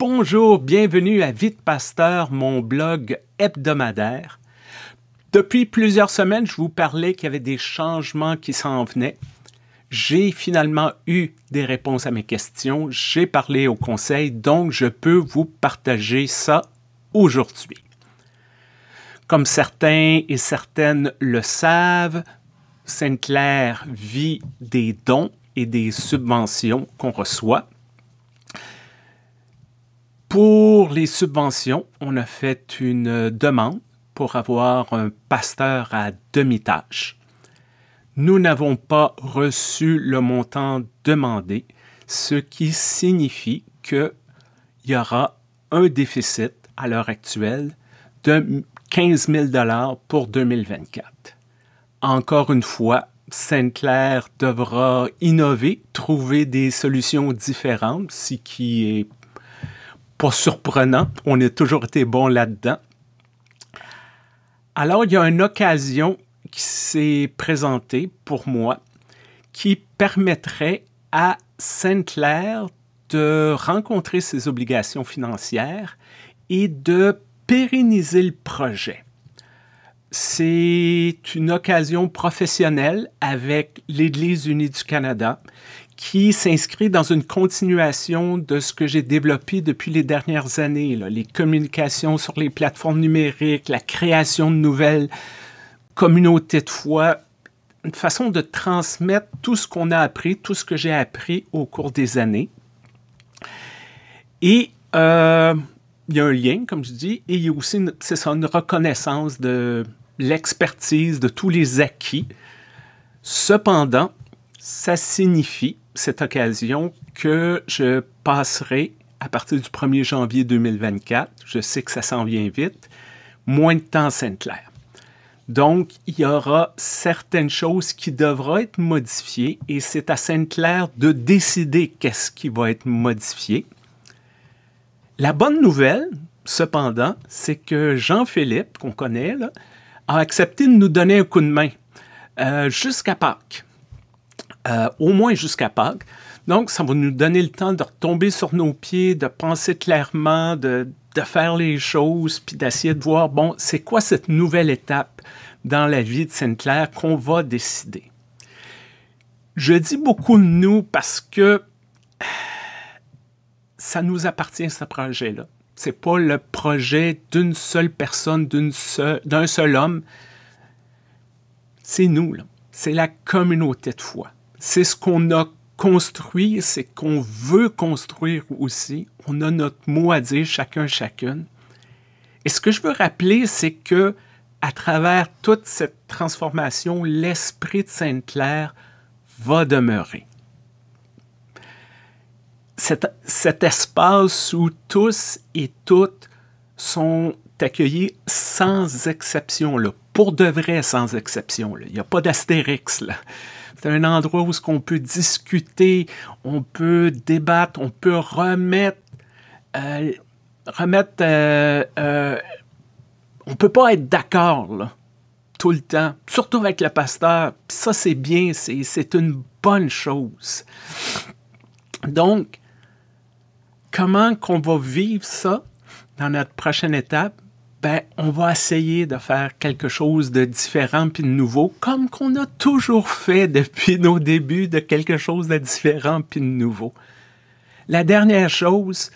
Bonjour, bienvenue à Vite Pasteur, mon blog hebdomadaire. Depuis plusieurs semaines, je vous parlais qu'il y avait des changements qui s'en venaient. J'ai finalement eu des réponses à mes questions, j'ai parlé au conseil, donc je peux vous partager ça aujourd'hui. Comme certains et certaines le savent, Sainte-Claire vit des dons et des subventions qu'on reçoit. Pour les subventions, on a fait une demande pour avoir un pasteur à demi-tâche. Nous n'avons pas reçu le montant demandé, ce qui signifie qu'il y aura un déficit à l'heure actuelle de 15 000 pour 2024. Encore une fois, Sainte-Claire devra innover, trouver des solutions différentes, ce qui est pas surprenant. On a toujours été bon là-dedans. Alors, il y a une occasion qui s'est présentée pour moi qui permettrait à Sainte-Claire de rencontrer ses obligations financières et de pérenniser le projet c'est une occasion professionnelle avec l'Église unie du Canada qui s'inscrit dans une continuation de ce que j'ai développé depuis les dernières années, les communications sur les plateformes numériques, la création de nouvelles communautés de foi, une façon de transmettre tout ce qu'on a appris, tout ce que j'ai appris au cours des années. Et euh, il y a un lien, comme je dis, et il y a aussi, une reconnaissance de, l'expertise de tous les acquis. Cependant, ça signifie, cette occasion, que je passerai à partir du 1er janvier 2024, je sais que ça s'en vient vite, moins de temps Sainte-Claire. Donc, il y aura certaines choses qui devront être modifiées et c'est à Sainte-Claire de décider qu'est-ce qui va être modifié. La bonne nouvelle, cependant, c'est que Jean-Philippe, qu'on connaît, là, a accepté de nous donner un coup de main euh, jusqu'à Pâques. Euh, au moins jusqu'à Pâques. Donc, ça va nous donner le temps de retomber sur nos pieds, de penser clairement, de, de faire les choses, puis d'essayer de voir, bon, c'est quoi cette nouvelle étape dans la vie de Sainte-Claire qu'on va décider. Je dis beaucoup de nous parce que ça nous appartient, ce projet-là. C'est pas le projet d'une seule personne, d'un seul, homme. C'est nous, c'est la communauté de foi. C'est ce qu'on a construit, c'est qu'on veut construire aussi. On a notre mot à dire chacun, chacune. Et ce que je veux rappeler, c'est que à travers toute cette transformation, l'esprit de Sainte-Claire va demeurer cet, espace où tous et toutes sont accueillis sans exception, là, pour de vrai sans exception. Il n'y a pas d'astérix. C'est un endroit où ce qu'on peut discuter, on peut débattre, on peut remettre, euh, remettre, euh, euh, on peut pas être d'accord tout le temps, surtout avec le pasteur. ça c'est bien, c'est une bonne chose. Donc Comment qu'on va vivre ça dans notre prochaine étape? Ben, on va essayer de faire quelque chose de différent puis de nouveau, comme qu'on a toujours fait depuis nos débuts, de quelque chose de différent puis de nouveau. La dernière chose,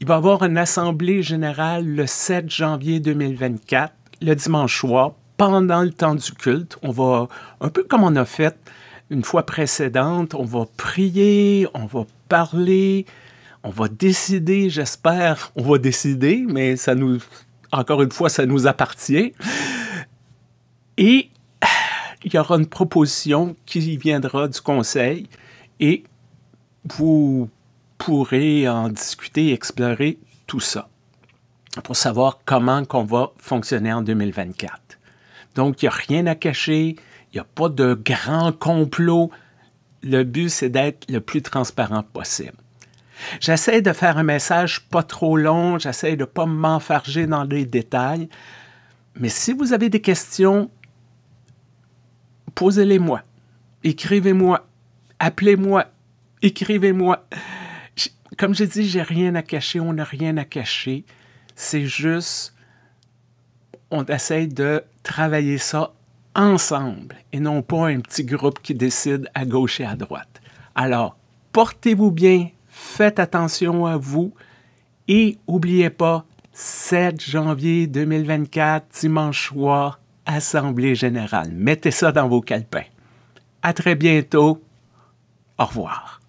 il va y avoir une assemblée générale le 7 janvier 2024, le dimanche soir, pendant le temps du culte. On va, un peu comme on a fait une fois précédente, on va prier, on va parler, on va décider, j'espère, on va décider, mais ça nous, encore une fois, ça nous appartient. Et il y aura une proposition qui viendra du Conseil et vous pourrez en discuter, explorer tout ça pour savoir comment qu'on va fonctionner en 2024. Donc, il n'y a rien à cacher, il n'y a pas de grand complot. Le but, c'est d'être le plus transparent possible. J'essaie de faire un message pas trop long, j'essaie de pas m'enfarger dans les détails. Mais si vous avez des questions, posez-les-moi, écrivez-moi, appelez-moi, écrivez-moi. Comme j'ai dit, j'ai rien à cacher, on n'a rien à cacher. C'est juste, on essaie de travailler ça ensemble et non pas un petit groupe qui décide à gauche et à droite. Alors, portez-vous bien, faites attention à vous et n'oubliez pas, 7 janvier 2024, dimanche soir, Assemblée générale. Mettez ça dans vos calepins. À très bientôt. Au revoir.